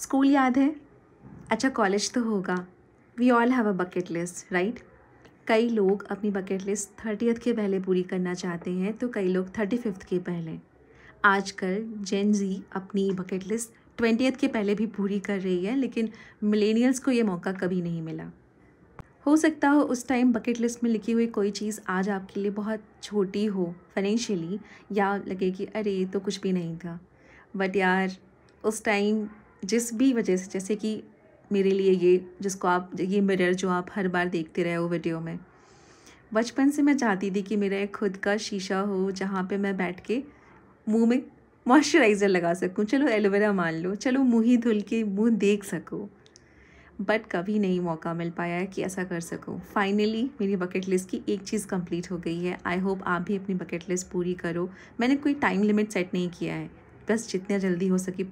school याद है अच्छा कॉलेज तो होगा we all have a bucket list right कई लोग अपनी बकेट लिस्ट थर्टीथ के पहले पूरी करना चाहते हैं तो कई लोग थर्टी फिफ्थ के पहले आजकल जेन जी अपनी बकेट लिस्ट ट्वेंटी के पहले भी पूरी कर रही है लेकिन मिलेनियल्स को ये मौका कभी नहीं मिला हो सकता हो उस टाइम बकेट लिस्ट में लिखी हुई कोई चीज़ आज आपके लिए बहुत छोटी हो फाइनेंशियली या लगे कि अरे ये तो कुछ भी नहीं था बट यार उस टाइम जिस भी वजह से जैसे कि मेरे लिए ये जिसको आप ये मिरर जो आप हर बार देखते रहे हो वीडियो में बचपन से मैं चाहती थी कि मेरा एक खुद का शीशा हो जहाँ पे मैं बैठ के मुँह में मॉइस्चराइज़र लगा सकूँ चलो एलोवेरा मान लो चलो मुँह ही धुल के मुँह देख सकूँ बट कभी नहीं मौका मिल पाया है कि ऐसा कर सकूँ फाइनली मेरी बकेट लिस्ट की एक चीज़ कंप्लीट हो गई है आई होप आप भी अपनी बकेट लिस्ट पूरी करो मैंने कोई टाइम लिमिट सेट नहीं किया है बस जितना जल्दी हो सके